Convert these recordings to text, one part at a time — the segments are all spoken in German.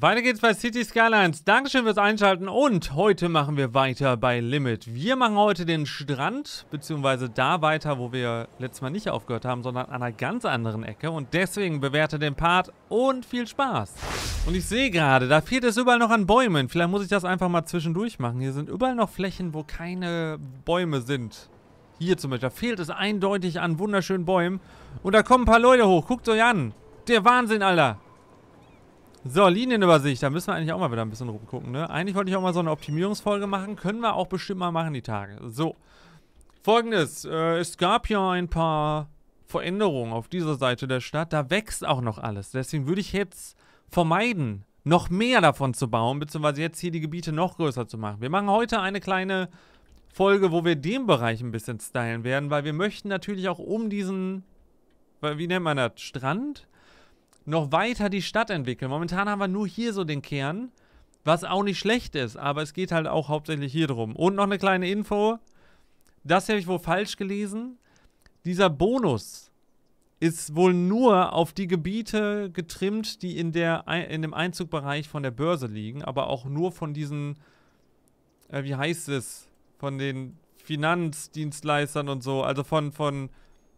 Weiter geht's bei City Skylines. Dankeschön fürs Einschalten und heute machen wir weiter bei Limit. Wir machen heute den Strand, beziehungsweise da weiter, wo wir letztes Mal nicht aufgehört haben, sondern an einer ganz anderen Ecke. Und deswegen bewerte den Part und viel Spaß. Und ich sehe gerade, da fehlt es überall noch an Bäumen. Vielleicht muss ich das einfach mal zwischendurch machen. Hier sind überall noch Flächen, wo keine Bäume sind. Hier zum Beispiel, da fehlt es eindeutig an wunderschönen Bäumen. Und da kommen ein paar Leute hoch. Guckt euch an. Der Wahnsinn, Alter. So, Linienübersicht, da müssen wir eigentlich auch mal wieder ein bisschen rumgucken, ne? Eigentlich wollte ich auch mal so eine Optimierungsfolge machen, können wir auch bestimmt mal machen die Tage. So, folgendes, äh, es gab ja ein paar Veränderungen auf dieser Seite der Stadt, da wächst auch noch alles. Deswegen würde ich jetzt vermeiden, noch mehr davon zu bauen, beziehungsweise jetzt hier die Gebiete noch größer zu machen. Wir machen heute eine kleine Folge, wo wir den Bereich ein bisschen stylen werden, weil wir möchten natürlich auch um diesen, wie nennt man das, Strand? noch weiter die Stadt entwickeln. Momentan haben wir nur hier so den Kern, was auch nicht schlecht ist, aber es geht halt auch hauptsächlich hier drum. Und noch eine kleine Info, das habe ich wohl falsch gelesen. Dieser Bonus ist wohl nur auf die Gebiete getrimmt, die in, der, in dem Einzugbereich von der Börse liegen, aber auch nur von diesen, äh, wie heißt es, von den Finanzdienstleistern und so, also von, von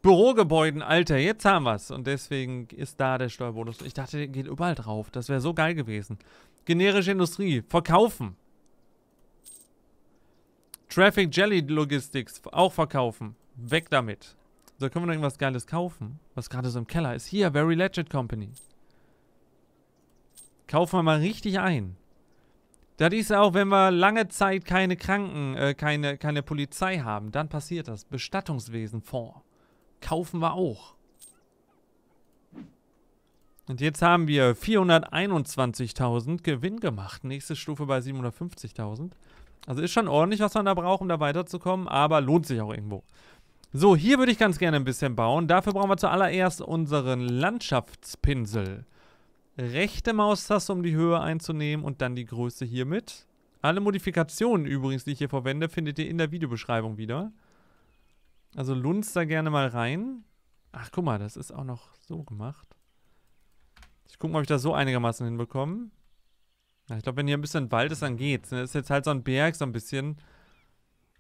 Bürogebäuden, Alter, jetzt haben wir's. Und deswegen ist da der Steuerbonus. Ich dachte, der geht überall drauf. Das wäre so geil gewesen. Generische Industrie, verkaufen. Traffic Jelly Logistics, auch verkaufen. Weg damit. So, können wir noch irgendwas Geiles kaufen, was gerade so im Keller ist. Hier, Very Legit Company. Kaufen wir mal richtig ein. Das ist auch, wenn wir lange Zeit keine Kranken, äh, keine, keine Polizei haben, dann passiert das. Bestattungswesen vor kaufen wir auch. Und jetzt haben wir 421.000 Gewinn gemacht. Nächste Stufe bei 750.000. Also ist schon ordentlich, was man da braucht, um da weiterzukommen, aber lohnt sich auch irgendwo. So, hier würde ich ganz gerne ein bisschen bauen. Dafür brauchen wir zuallererst unseren Landschaftspinsel. Rechte Maustaste, um die Höhe einzunehmen und dann die Größe hiermit. Alle Modifikationen übrigens, die ich hier verwende, findet ihr in der Videobeschreibung wieder. Also lunz da gerne mal rein. Ach, guck mal, das ist auch noch so gemacht. Ich gucke mal, ob ich das so einigermaßen hinbekomme. Ja, ich glaube, wenn hier ein bisschen Wald ist, dann geht's. Das ne? ist jetzt halt so ein Berg, so ein bisschen.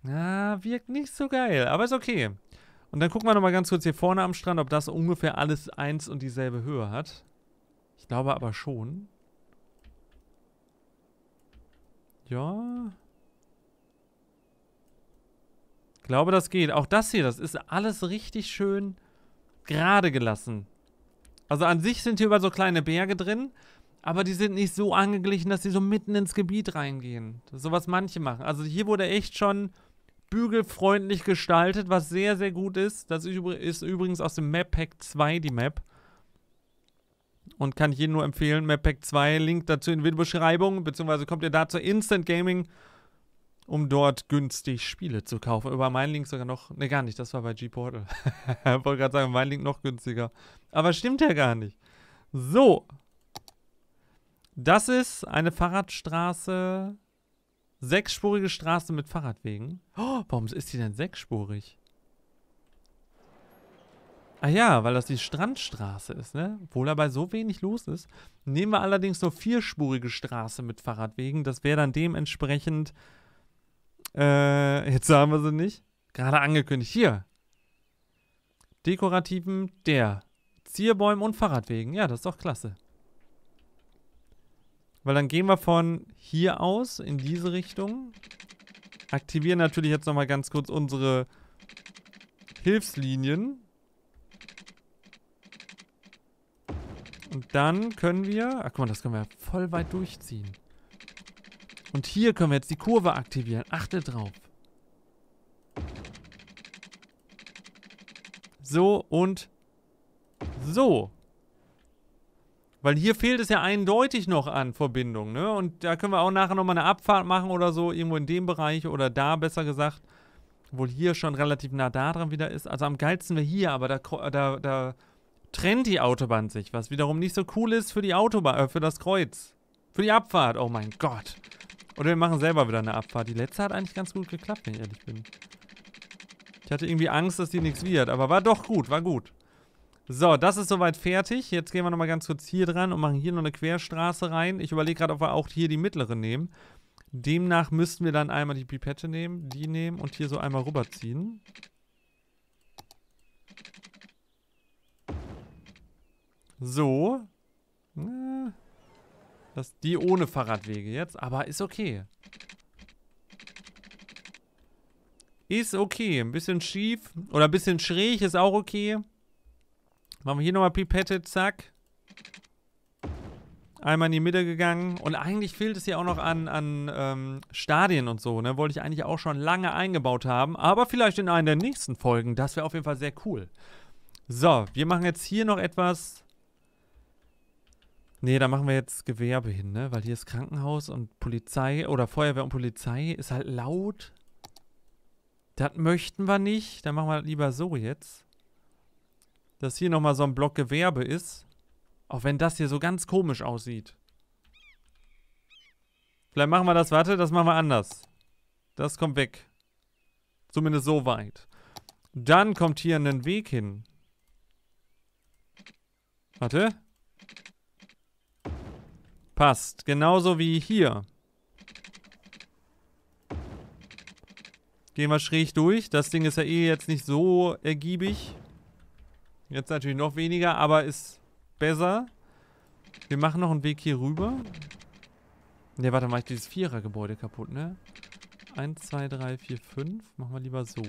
Na, ah, wirkt nicht so geil, aber ist okay. Und dann gucken wir nochmal ganz kurz hier vorne am Strand, ob das ungefähr alles eins und dieselbe Höhe hat. Ich glaube aber schon. Ja glaube, das geht. Auch das hier, das ist alles richtig schön gerade gelassen. Also an sich sind hier überall so kleine Berge drin, aber die sind nicht so angeglichen, dass sie so mitten ins Gebiet reingehen. So was manche machen. Also hier wurde echt schon bügelfreundlich gestaltet, was sehr, sehr gut ist. Das ist übrigens aus dem Map Pack 2 die Map. Und kann ich jedem nur empfehlen, Map Pack 2, Link dazu in der Videobeschreibung, beziehungsweise kommt ihr da zur Instant Gaming um dort günstig Spiele zu kaufen. Über meinen Link sogar noch, ne gar nicht, das war bei G-Portal. ich Wollte gerade sagen, mein Link noch günstiger. Aber stimmt ja gar nicht. So. Das ist eine Fahrradstraße, sechsspurige Straße mit Fahrradwegen. Oh, warum ist die denn sechsspurig? Ah ja, weil das die Strandstraße ist, ne? Obwohl dabei so wenig los ist. Nehmen wir allerdings nur vierspurige Straße mit Fahrradwegen. Das wäre dann dementsprechend äh, jetzt haben wir sie nicht. Gerade angekündigt. Hier. Dekorativen der. Zierbäume und Fahrradwegen. Ja, das ist doch klasse. Weil dann gehen wir von hier aus in diese Richtung. Aktivieren natürlich jetzt nochmal ganz kurz unsere Hilfslinien. Und dann können wir... Ach guck mal, das können wir voll weit durchziehen. Und hier können wir jetzt die Kurve aktivieren. Achtet drauf. So und so. Weil hier fehlt es ja eindeutig noch an Verbindung, ne? Und da können wir auch nachher nochmal eine Abfahrt machen oder so, irgendwo in dem Bereich oder da besser gesagt. Obwohl hier schon relativ nah da dran wieder ist. Also am geilsten wäre hier, aber da, da, da trennt die Autobahn sich, was wiederum nicht so cool ist für die Autobahn, äh, für das Kreuz. Für die Abfahrt, oh mein Gott. Oder wir machen selber wieder eine Abfahrt. Die letzte hat eigentlich ganz gut geklappt, wenn ich ehrlich bin. Ich hatte irgendwie Angst, dass die nichts wird, aber war doch gut, war gut. So, das ist soweit fertig. Jetzt gehen wir nochmal ganz kurz hier dran und machen hier noch eine Querstraße rein. Ich überlege gerade, ob wir auch hier die mittlere nehmen. Demnach müssten wir dann einmal die Pipette nehmen, die nehmen und hier so einmal rüberziehen. So. Äh. Das, die ohne Fahrradwege jetzt, aber ist okay. Ist okay. Ein bisschen schief oder ein bisschen schräg ist auch okay. Machen wir hier nochmal Pipette, zack. Einmal in die Mitte gegangen. Und eigentlich fehlt es hier auch noch an, an ähm, Stadien und so. Ne? Wollte ich eigentlich auch schon lange eingebaut haben. Aber vielleicht in einer der nächsten Folgen. Das wäre auf jeden Fall sehr cool. So, wir machen jetzt hier noch etwas Nee, da machen wir jetzt Gewerbe hin, ne? Weil hier ist Krankenhaus und Polizei oder Feuerwehr und Polizei ist halt laut. Das möchten wir nicht. Dann machen wir lieber so jetzt. Dass hier nochmal so ein Block Gewerbe ist. Auch wenn das hier so ganz komisch aussieht. Vielleicht machen wir das, warte, das machen wir anders. Das kommt weg. Zumindest so weit. Dann kommt hier ein Weg hin. Warte. Passt. Genauso wie hier. Gehen wir schräg durch. Das Ding ist ja eh jetzt nicht so ergiebig. Jetzt natürlich noch weniger, aber ist besser. Wir machen noch einen Weg hier rüber. Ne, warte mal, ich dieses Vierergebäude kaputt, ne? Eins, zwei, drei, vier, fünf. Machen wir lieber so.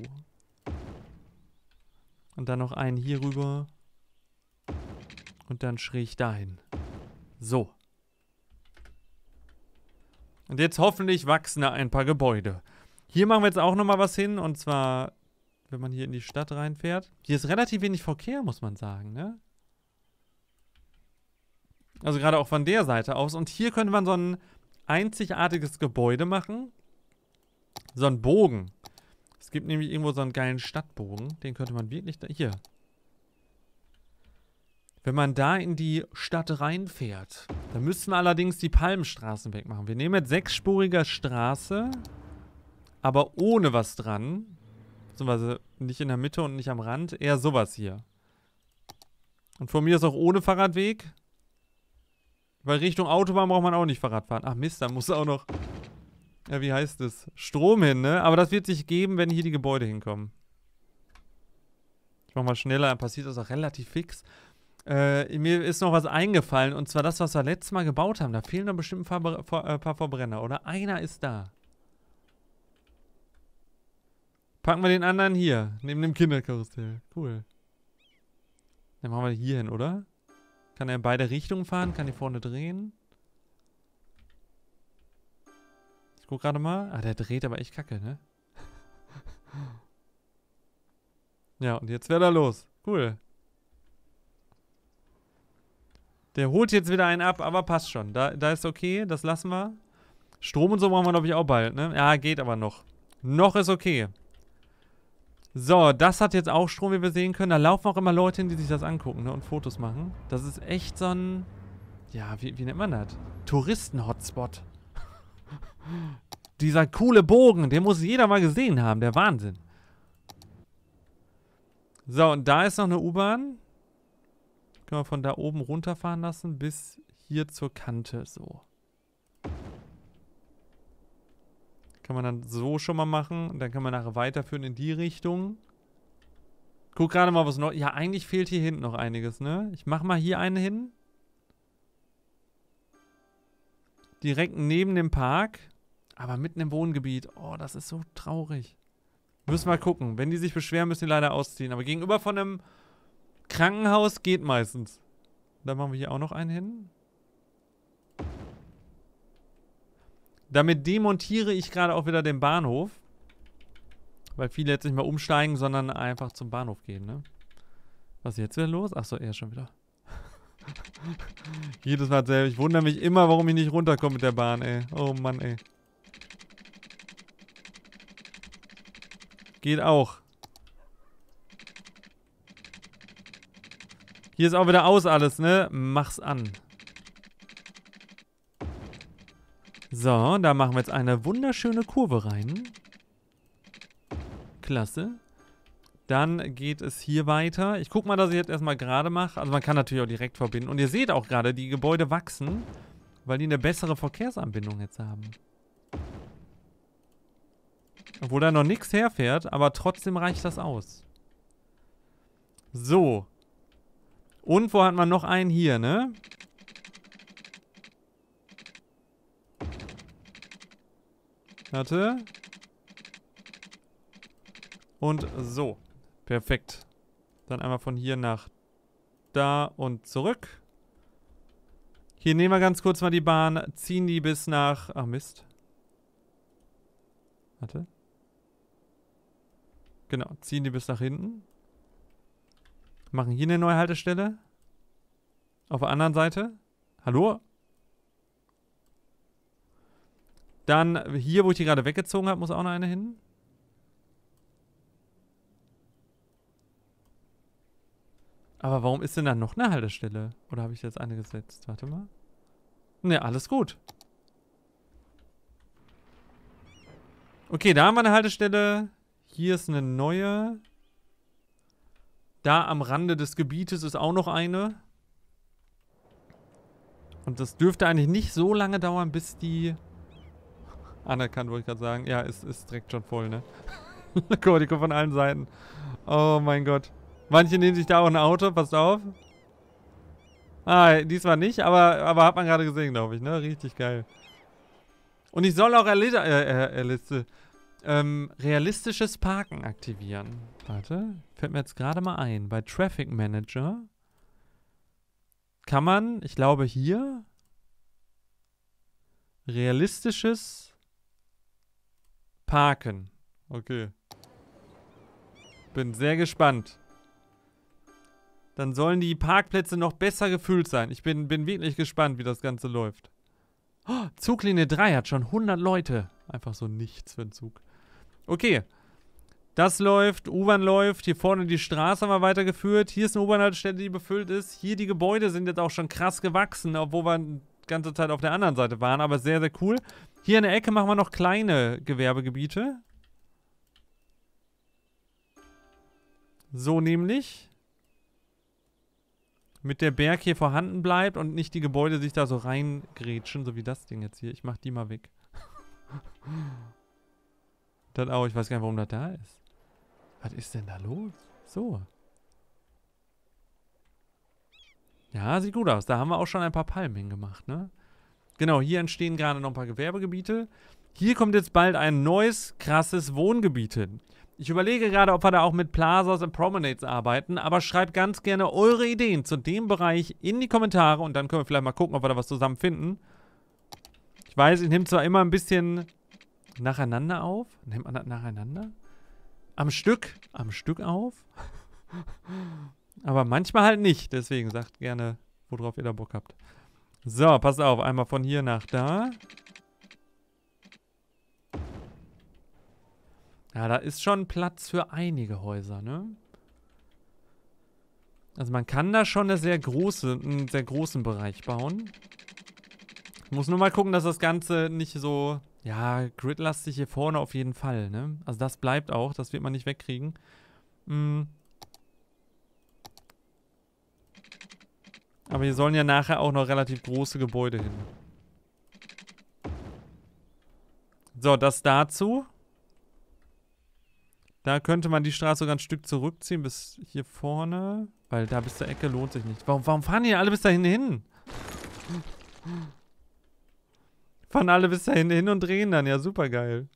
Und dann noch einen hier rüber. Und dann schräg dahin. So. So. Und jetzt hoffentlich wachsen da ein paar Gebäude. Hier machen wir jetzt auch nochmal was hin. Und zwar, wenn man hier in die Stadt reinfährt. Hier ist relativ wenig Verkehr, muss man sagen, ne? Also gerade auch von der Seite aus. Und hier könnte man so ein einzigartiges Gebäude machen. So ein Bogen. Es gibt nämlich irgendwo so einen geilen Stadtbogen. Den könnte man wirklich... Da, hier, wenn man da in die Stadt reinfährt, dann müssen wir allerdings die Palmenstraßen wegmachen. Wir nehmen jetzt sechsspuriger Straße, aber ohne was dran. Beziehungsweise nicht in der Mitte und nicht am Rand. Eher sowas hier. Und von mir ist auch ohne Fahrradweg. Weil Richtung Autobahn braucht man auch nicht Fahrrad fahren. Ach Mist, da muss auch noch... Ja, wie heißt es? Strom hin, ne? Aber das wird sich geben, wenn hier die Gebäude hinkommen. Ich mach mal schneller, dann passiert das auch relativ fix. Äh, mir ist noch was eingefallen und zwar das, was wir letztes Mal gebaut haben. Da fehlen noch bestimmt ein paar, Ver äh, paar Verbrenner, oder? Einer ist da. Packen wir den anderen hier, neben dem Kinderkarussell. Cool. Dann machen wir hier hin, oder? Kann er in beide Richtungen fahren? Kann die vorne drehen? Ich guck gerade mal. Ah, der dreht aber echt kacke, ne? ja, und jetzt wäre er los. Cool. Der holt jetzt wieder einen ab, aber passt schon. Da, da ist okay, das lassen wir. Strom und so brauchen wir, glaube ich, auch bald, ne? Ja, geht aber noch. Noch ist okay. So, das hat jetzt auch Strom, wie wir sehen können. Da laufen auch immer Leute hin, die sich das angucken ne? und Fotos machen. Das ist echt so ein... Ja, wie, wie nennt man das? Touristen-Hotspot. Dieser coole Bogen, den muss jeder mal gesehen haben. Der Wahnsinn. So, und da ist noch eine U-Bahn wir von da oben runterfahren lassen bis hier zur Kante, so. Kann man dann so schon mal machen. Und Dann kann man nachher weiterführen in die Richtung. Guck gerade mal, was noch... Ja, eigentlich fehlt hier hinten noch einiges, ne? Ich mach mal hier einen hin. Direkt neben dem Park. Aber mitten im Wohngebiet. Oh, das ist so traurig. Müssen wir mal gucken. Wenn die sich beschweren, müssen die leider ausziehen. Aber gegenüber von einem Krankenhaus geht meistens. Dann machen wir hier auch noch einen hin. Damit demontiere ich gerade auch wieder den Bahnhof. Weil viele jetzt nicht mehr umsteigen, sondern einfach zum Bahnhof gehen, ne? Was ist jetzt wieder los? Achso, er schon wieder. Jedes Mal selber. Ich wundere mich immer, warum ich nicht runterkomme mit der Bahn, ey. Oh Mann, ey. Geht auch. Hier ist auch wieder aus alles, ne? Mach's an. So, da machen wir jetzt eine wunderschöne Kurve rein. Klasse. Dann geht es hier weiter. Ich guck mal, dass ich jetzt erstmal gerade mache. Also man kann natürlich auch direkt verbinden. Und ihr seht auch gerade, die Gebäude wachsen, weil die eine bessere Verkehrsanbindung jetzt haben. Obwohl da noch nichts herfährt, aber trotzdem reicht das aus. So, und wo hat man noch einen? Hier, ne? Warte. Und so. Perfekt. Dann einmal von hier nach da und zurück. Hier nehmen wir ganz kurz mal die Bahn, ziehen die bis nach... Ach Mist. Warte. Genau, ziehen die bis nach hinten. Machen hier eine neue Haltestelle. Auf der anderen Seite. Hallo? Dann hier, wo ich die gerade weggezogen habe, muss auch noch eine hin. Aber warum ist denn da noch eine Haltestelle? Oder habe ich jetzt eine gesetzt? Warte mal. Ne, alles gut. Okay, da haben wir eine Haltestelle. Hier ist eine neue. Da am Rande des Gebietes ist auch noch eine. Und das dürfte eigentlich nicht so lange dauern, bis die... Anerkannt, wollte ich gerade sagen. Ja, ist, ist direkt schon voll, ne? Guck mal, die kommen von allen Seiten. Oh mein Gott. Manche nehmen sich da auch ein Auto, passt auf. Ah, diesmal nicht, aber, aber hat man gerade gesehen, glaube ich, ne? Richtig geil. Und ich soll auch erlitten, äh, äh erlitten, ähm, realistisches Parken aktivieren. Warte, fällt mir jetzt gerade mal ein. Bei Traffic Manager kann man, ich glaube hier, realistisches Parken. Okay. Bin sehr gespannt. Dann sollen die Parkplätze noch besser gefüllt sein. Ich bin, bin wirklich gespannt, wie das Ganze läuft. Oh, Zuglinie 3 hat schon 100 Leute. Einfach so nichts für einen Zug. Okay. Das läuft, U-Bahn läuft, hier vorne die Straße haben wir weitergeführt. Hier ist eine U-Bahn-Haltestelle, die befüllt ist. Hier die Gebäude sind jetzt auch schon krass gewachsen, obwohl wir die ganze Zeit auf der anderen Seite waren, aber sehr, sehr cool. Hier in der Ecke machen wir noch kleine Gewerbegebiete. So nämlich. Mit der Berg hier vorhanden bleibt und nicht die Gebäude sich da so reingrätschen, so wie das Ding jetzt hier. Ich mach die mal weg. Das auch. Ich weiß gar nicht, warum das da ist. Was ist denn da los? So. Ja, sieht gut aus. Da haben wir auch schon ein paar Palmen hingemacht, ne? Genau, hier entstehen gerade noch ein paar Gewerbegebiete. Hier kommt jetzt bald ein neues, krasses Wohngebiet hin. Ich überlege gerade, ob wir da auch mit Plazas und Promenades arbeiten, aber schreibt ganz gerne eure Ideen zu dem Bereich in die Kommentare und dann können wir vielleicht mal gucken, ob wir da was zusammen finden. Ich weiß, ich nehme zwar immer ein bisschen nacheinander auf? Nimmt man das nacheinander? Am Stück? Am Stück auf? Aber manchmal halt nicht. Deswegen sagt gerne, worauf ihr da Bock habt. So, passt auf. Einmal von hier nach da. Ja, da ist schon Platz für einige Häuser, ne? Also man kann da schon eine sehr große, einen sehr großen Bereich bauen. Ich muss nur mal gucken, dass das Ganze nicht so ja, gridlastig hier vorne auf jeden Fall, ne? Also das bleibt auch, das wird man nicht wegkriegen. Hm. Aber hier sollen ja nachher auch noch relativ große Gebäude hin. So, das dazu. Da könnte man die Straße sogar ein Stück zurückziehen bis hier vorne. Weil da bis zur Ecke lohnt sich nicht. Warum, warum fahren die alle bis dahin hin? Hm. Fahren alle bis dahin hin und drehen dann. Ja, super geil.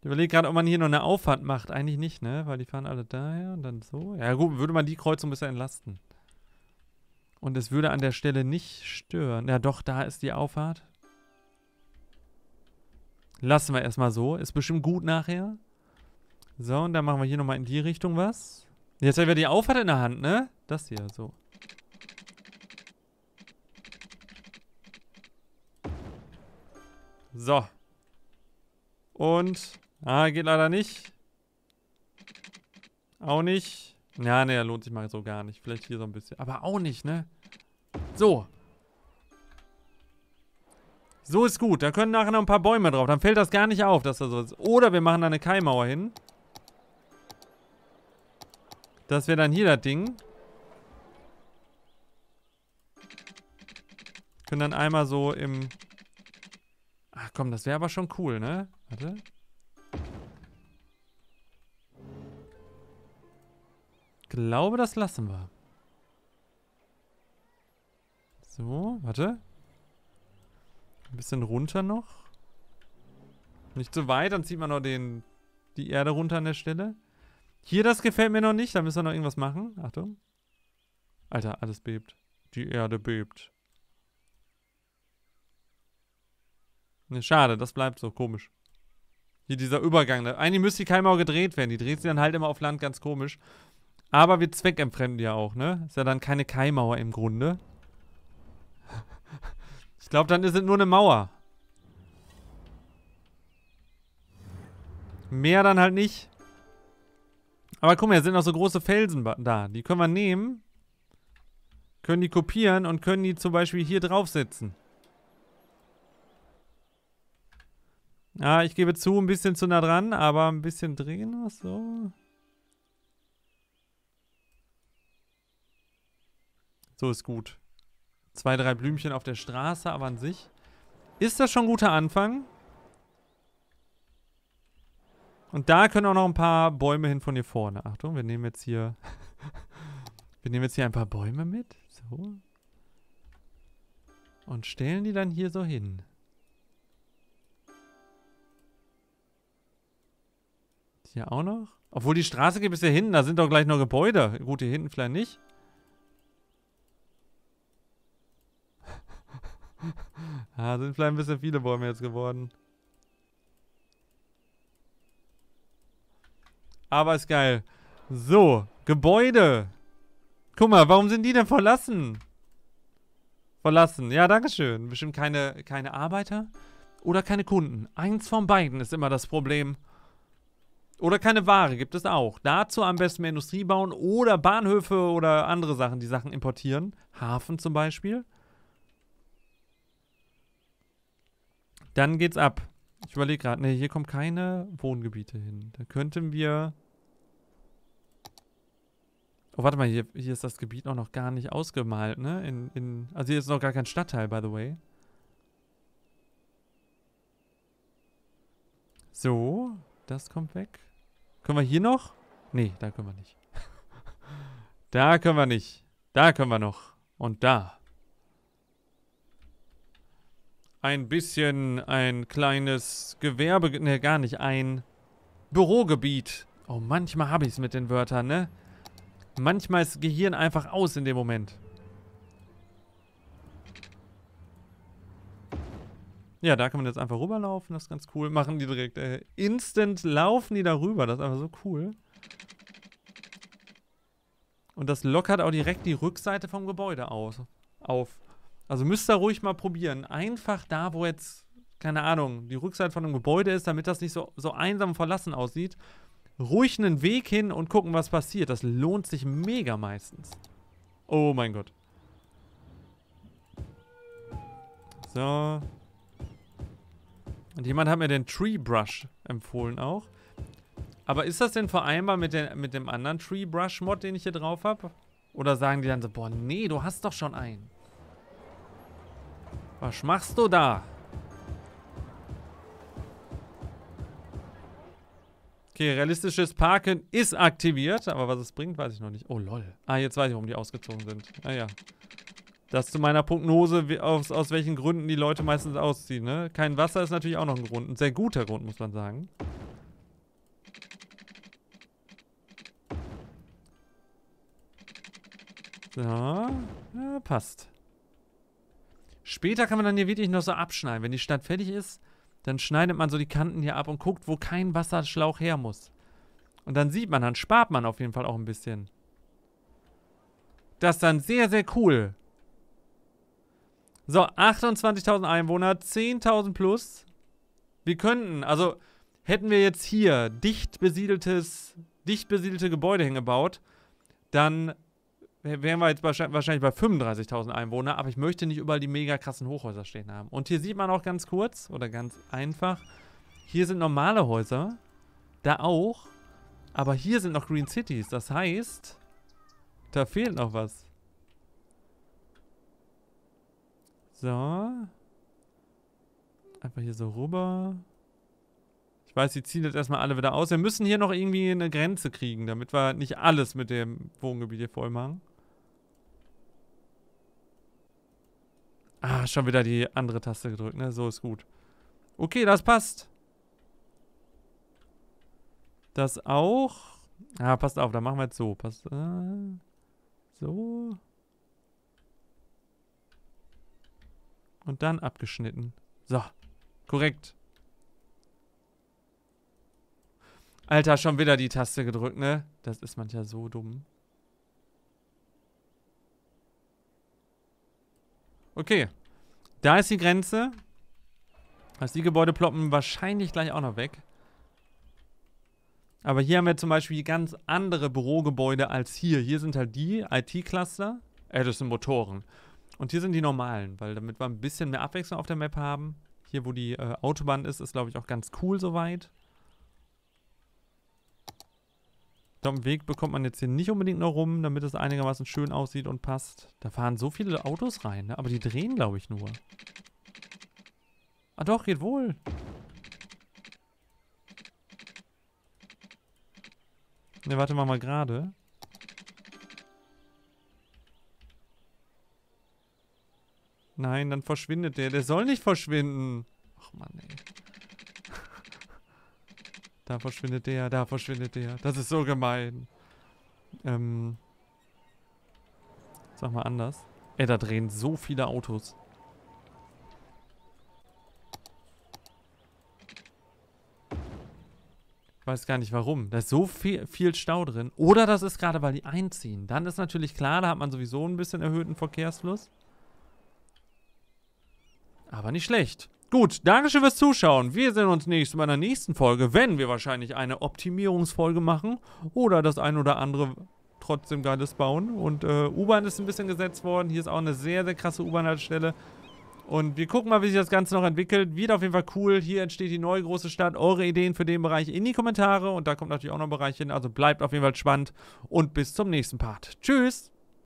Ich überlege gerade, ob man hier noch eine Auffahrt macht. Eigentlich nicht, ne? Weil die fahren alle daher und dann so. Ja gut, würde man die Kreuzung ein bisschen entlasten. Und es würde an der Stelle nicht stören. Ja doch, da ist die Auffahrt. Lassen wir erstmal so. Ist bestimmt gut nachher. So, und dann machen wir hier nochmal in die Richtung was. Jetzt haben wir die Auffahrt in der Hand, ne? Das hier, so. So. Und. Ah, geht leider nicht. Auch nicht. Ja, ne, lohnt sich mal so gar nicht. Vielleicht hier so ein bisschen. Aber auch nicht, ne? So. So ist gut. Da können nachher noch ein paar Bäume drauf. Dann fällt das gar nicht auf, dass da so ist. Oder wir machen da eine Keimauer hin. Das wäre dann hier das Ding. Können dann einmal so im Ach komm, das wäre aber schon cool, ne? Warte. glaube, das lassen wir. So, warte. Ein bisschen runter noch. Nicht zu so weit, dann zieht man noch den, die Erde runter an der Stelle. Hier, das gefällt mir noch nicht. Da müssen wir noch irgendwas machen. Achtung. Alter, alles bebt. Die Erde bebt. Ne, schade, das bleibt so komisch. Hier dieser Übergang. Ne? Eigentlich müsste die Keimauer gedreht werden. Die dreht sich dann halt immer auf Land, ganz komisch. Aber wir zweckentfremden die ja auch, ne? Ist ja dann keine Keimauer im Grunde. ich glaube, dann ist es nur eine Mauer. Mehr dann halt nicht. Aber guck mal, hier sind noch so große Felsen da. Die können wir nehmen. Können die kopieren und können die zum Beispiel hier draufsetzen. Ah, ich gebe zu, ein bisschen zu nah dran, aber ein bisschen drehen noch so. So ist gut. Zwei, drei Blümchen auf der Straße, aber an sich ist das schon ein guter Anfang. Und da können auch noch ein paar Bäume hin von hier vorne. Achtung, wir nehmen jetzt hier... wir nehmen jetzt hier ein paar Bäume mit. So. Und stellen die dann hier so hin. Hier auch noch? Obwohl die Straße geht bis hier hinten, da sind doch gleich noch Gebäude. Gut, hier hinten vielleicht nicht. ah, sind vielleicht ein bisschen viele Bäume jetzt geworden. Aber ist geil. So, Gebäude. Guck mal, warum sind die denn verlassen? Verlassen. Ja, danke schön. Bestimmt keine, keine Arbeiter oder keine Kunden. Eins von beiden ist immer das Problem. Oder keine Ware gibt es auch. Dazu am besten mehr Industrie bauen oder Bahnhöfe oder andere Sachen, die Sachen importieren. Hafen zum Beispiel. Dann geht's ab. Ich überlege gerade, ne, hier kommen keine Wohngebiete hin. Da könnten wir... Oh, warte mal, hier, hier ist das Gebiet auch noch gar nicht ausgemalt, ne? In, in, also hier ist noch gar kein Stadtteil, by the way. So, das kommt weg. Können wir hier noch? Nee, da können wir nicht. da können wir nicht. Da können wir noch. Und da. Ein bisschen ein kleines Gewerbe... Ne, gar nicht. Ein Bürogebiet. Oh, manchmal habe ich es mit den Wörtern, ne? Manchmal ist Gehirn einfach aus in dem Moment. Ja, da kann man jetzt einfach rüberlaufen, das ist ganz cool. Machen die direkt, äh, instant laufen die da rüber, das ist einfach so cool. Und das lockert auch direkt die Rückseite vom Gebäude aus, auf. Also müsst ihr ruhig mal probieren. Einfach da, wo jetzt, keine Ahnung, die Rückseite von einem Gebäude ist, damit das nicht so, so einsam und verlassen aussieht. Ruhig einen Weg hin und gucken, was passiert. Das lohnt sich mega meistens. Oh mein Gott. So, und jemand hat mir den Tree Brush empfohlen auch. Aber ist das denn vereinbar mit, den, mit dem anderen Tree Brush Mod, den ich hier drauf habe? Oder sagen die dann so, boah, nee, du hast doch schon einen. Was machst du da? Okay, realistisches Parken ist aktiviert, aber was es bringt, weiß ich noch nicht. Oh, lol. Ah, jetzt weiß ich, warum die ausgezogen sind. Naja. Ah, das zu meiner Prognose, aus, aus welchen Gründen die Leute meistens ausziehen, ne? Kein Wasser ist natürlich auch noch ein Grund. Ein sehr guter Grund, muss man sagen. So. Ja, passt. Später kann man dann hier wirklich noch so abschneiden. Wenn die Stadt fertig ist, dann schneidet man so die Kanten hier ab und guckt, wo kein Wasserschlauch her muss. Und dann sieht man, dann spart man auf jeden Fall auch ein bisschen. Das ist dann sehr, sehr cool. So, 28.000 Einwohner, 10.000 plus. Wir könnten, also hätten wir jetzt hier dicht besiedeltes, dicht besiedelte Gebäude hingebaut, dann wären wir jetzt wahrscheinlich bei 35.000 Einwohner, aber ich möchte nicht überall die mega krassen Hochhäuser stehen haben. Und hier sieht man auch ganz kurz oder ganz einfach, hier sind normale Häuser, da auch, aber hier sind noch Green Cities, das heißt, da fehlt noch was. So. Einfach hier so rüber. Ich weiß, die ziehen jetzt erstmal alle wieder aus. Wir müssen hier noch irgendwie eine Grenze kriegen, damit wir nicht alles mit dem Wohngebiet hier voll machen. Ah, schon wieder die andere Taste gedrückt, ne? So ist gut. Okay, das passt. Das auch. Ah, passt auf, dann machen wir jetzt so. Passt. Äh, so. und dann abgeschnitten. So, korrekt. Alter, schon wieder die Taste gedrückt, ne? Das ist manchmal so dumm. Okay. Da ist die Grenze. Also die Gebäude ploppen wahrscheinlich gleich auch noch weg. Aber hier haben wir zum Beispiel ganz andere Bürogebäude als hier. Hier sind halt die IT-Cluster. Äh, das sind Motoren. Und hier sind die normalen, weil damit wir ein bisschen mehr Abwechslung auf der Map haben. Hier, wo die äh, Autobahn ist, ist, glaube ich, auch ganz cool soweit. Auf dem Weg bekommt man jetzt hier nicht unbedingt noch rum, damit es einigermaßen schön aussieht und passt. Da fahren so viele Autos rein, ne? aber die drehen, glaube ich, nur. Ah doch, geht wohl. Ne, warte mal mal gerade. Nein, dann verschwindet der. Der soll nicht verschwinden. Ach Mann, ey. Da verschwindet der, da verschwindet der. Das ist so gemein. Ähm. Sag mal anders. Ey, da drehen so viele Autos. Ich weiß gar nicht warum. Da ist so viel, viel Stau drin. Oder das ist gerade, weil die einziehen. Dann ist natürlich klar, da hat man sowieso ein bisschen erhöhten Verkehrsfluss. Aber nicht schlecht. Gut, Dankeschön fürs Zuschauen. Wir sehen uns nächstes Mal in der nächsten Folge, wenn wir wahrscheinlich eine Optimierungsfolge machen oder das ein oder andere trotzdem geiles bauen. Und äh, U-Bahn ist ein bisschen gesetzt worden. Hier ist auch eine sehr, sehr krasse U-Bahn-Haltestelle. Und wir gucken mal, wie sich das Ganze noch entwickelt. Wird auf jeden Fall cool. Hier entsteht die neue große Stadt. Eure Ideen für den Bereich in die Kommentare. Und da kommt natürlich auch noch ein Bereich hin. Also bleibt auf jeden Fall spannend. Und bis zum nächsten Part. Tschüss.